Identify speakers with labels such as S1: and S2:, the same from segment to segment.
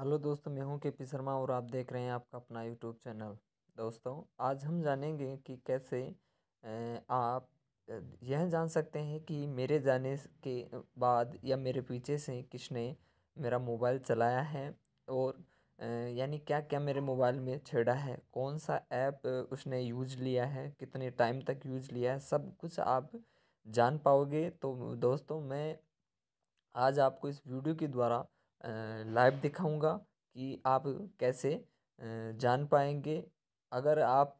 S1: hello दोस्तों मैं हूं के पी शर्मा और आप देख रहे हैं आपका अपना यूट्यूब चैनल दोस्तों आज हम जानेंगे कि कैसे आप यह जान सकते हैं कि मेरे जाने के बाद या मेरे पीछे से किसने मेरा मोबाइल चलाया है और यानी क्या क्या मेरे मोबाइल में छेड़ा है कौन सा ऐप उसने यूज लिया है कितने टाइम तक यूज लिया है सब कुछ आप जान पाओगे तो दोस्तों मैं आज आपको इस वीडियो के द्वारा लाइव दिखाऊँगा कि आप कैसे जान पाएंगे अगर आप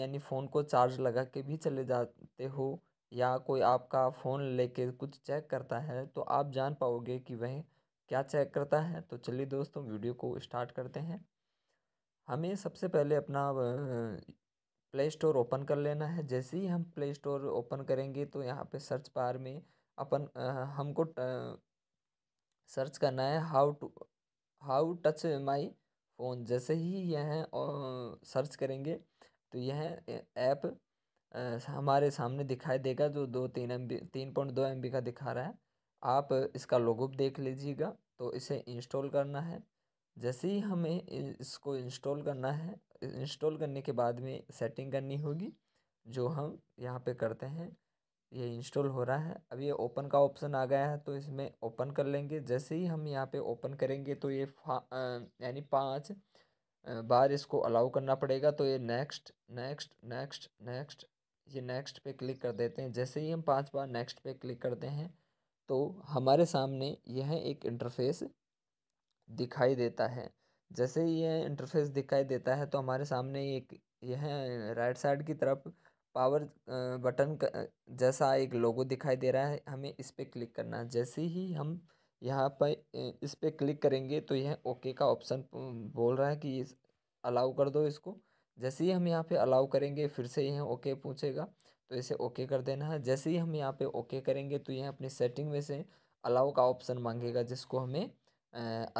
S1: यानी फ़ोन को चार्ज लगा के भी चले जाते हो या कोई आपका फ़ोन लेके कुछ चेक करता है तो आप जान पाओगे कि वह क्या चेक करता है तो चलिए दोस्तों वीडियो को स्टार्ट करते हैं हमें सबसे पहले अपना प्ले स्टोर ओपन कर लेना है जैसे ही हम प्ले स्टोर ओपन करेंगे तो यहाँ पे सर्च बार में अपन हमको सर्च करना है how to how touch my phone जैसे ही यह सर्च करेंगे तो यह ऐप हमारे सामने दिखाई देगा जो दो तीन एम बी तीन पॉइंट दो एम बी का दिखा रहा है आप इसका लोगो देख लीजिएगा तो इसे इंस्टॉल करना है जैसे ही हमें इसको इंस्टॉल करना है इंस्टॉल करने के बाद में सेटिंग करनी होगी जो हम यहाँ पे करते हैं ये इंस्टॉल हो रहा है अब ये ओपन का ऑप्शन आ गया है तो इसमें ओपन कर लेंगे जैसे ही हम यहाँ पे ओपन करेंगे तो ये यानी पाँच बार इसको अलाउ करना पड़ेगा तो ये नेक्स्ट नेक्स्ट नेक्स्ट नेक्स्ट ये नेक्स्ट पे क्लिक कर देते हैं जैसे ही हम पांच बार नेक्स्ट पे क्लिक करते हैं तो हमारे सामने यह एक इंटरफेस दिखाई देता है जैसे ही यह इंटरफेस दिखाई देता है तो हमारे सामने एक यह राइट साइड की तरफ पावर बटन जैसा एक लोगो दिखाई दे रहा है हमें इस पर क्लिक करना है जैसे ही हम यहाँ पर इस पर क्लिक करेंगे तो यह ओके का ऑप्शन बोल रहा है कि इस अलाउ कर दो इसको जैसे ही हम यहाँ पे अलाउ करेंगे फिर से यह ओके पूछेगा तो इसे ओके कर देना है जैसे ही हम यहाँ पे ओके करेंगे तो यह अपनी सेटिंग में से अलाउ का ऑप्शन मांगेगा जिसको हमें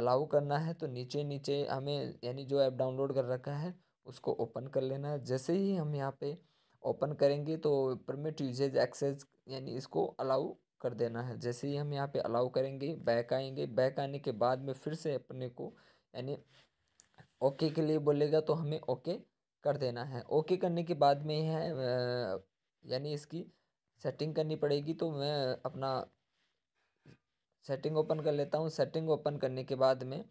S1: अलाउ करना है तो नीचे नीचे हमें यानी जो ऐप डाउनलोड कर रखा है उसको ओपन कर लेना है जैसे ही हम यहाँ पर ओपन करेंगे तो परमिट यूजेज एक्सेस यानी इसको अलाउ कर देना है जैसे ही हम यहाँ पे अलाउ करेंगे बैक आएंगे बैक आने के बाद में फिर से अपने को यानी ओके के लिए बोलेगा तो हमें ओके कर देना है ओके करने के बाद में है यानी इसकी सेटिंग करनी पड़ेगी तो मैं अपना सेटिंग ओपन कर लेता हूँ सेटिंग ओपन करने के बाद में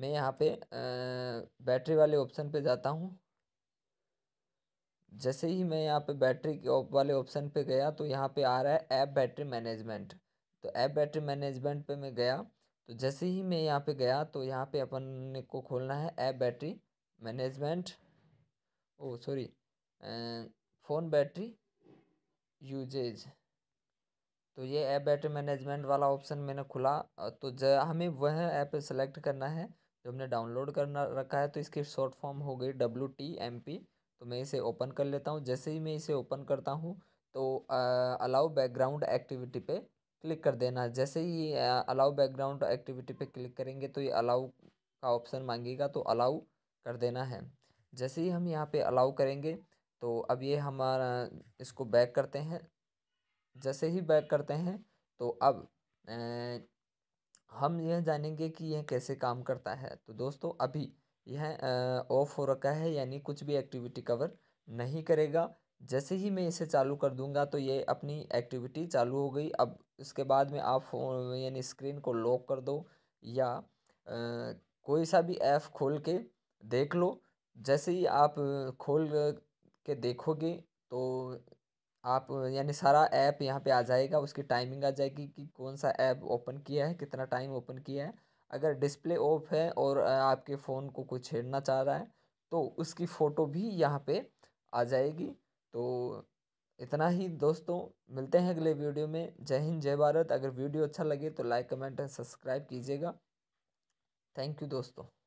S1: मैं यहाँ पे बैटरी वाले ऑप्शन पे जाता हूँ जैसे ही मैं यहाँ पे बैटरी के ऑप वाले ऑप्शन पे गया तो यहाँ पे आ रहा है ऐप बैटरी मैनेजमेंट तो ऐप बैटरी मैनेजमेंट पे मैं गया तो जैसे ही मैं यहाँ पे गया तो यहाँ पे अपन को खोलना है app battery management oh sorry phone battery usage तो ये ऐप बैटरी मैनेजमेंट वाला ऑप्शन मैंने खुला तो ज हमें वह ऐप सेलेक्ट करना है जो हमने डाउनलोड करना रखा है तो इसकी शॉर्ट फॉर्म हो गई डब्ल्यू टी एम पी तो मैं इसे ओपन कर लेता हूँ जैसे ही मैं इसे ओपन करता हूँ तो अलाउ बैकग्राउंड एक्टिविटी पे क्लिक कर देना जैसे ही अलाउ बैकग्राउंड एक्टिविटी पे क्लिक करेंगे तो ये अलाउ का ऑप्शन मांगेगा तो अलाउ कर देना है जैसे ही हम यहाँ पे अलाउ करेंगे तो अब ये हमारा इसको बैक करते हैं जैसे ही बैक करते हैं तो अब ए, हम यह जानेंगे कि यह कैसे काम करता है तो दोस्तों अभी यह ऑफ हो रखा है यानी कुछ भी एक्टिविटी कवर नहीं करेगा जैसे ही मैं इसे चालू कर दूंगा तो ये अपनी एक्टिविटी चालू हो गई अब इसके बाद में आप फोन यानी स्क्रीन को लॉक कर दो या आ, कोई सा भी ऐप खोल के देख लो जैसे ही आप खोल के देखोगे तो आप यानी सारा ऐप यहाँ पे आ जाएगा उसकी टाइमिंग आ जाएगी कि कौन सा ऐप ओपन किया है कितना टाइम ओपन किया है अगर डिस्प्ले ऑफ है और आपके फ़ोन को कोई छेड़ना चाह रहा है तो उसकी फ़ोटो भी यहाँ पे आ जाएगी तो इतना ही दोस्तों मिलते हैं अगले वीडियो में जय हिंद जय भारत अगर वीडियो अच्छा लगे तो लाइक कमेंट एंड सब्सक्राइब कीजिएगा थैंक यू दोस्तों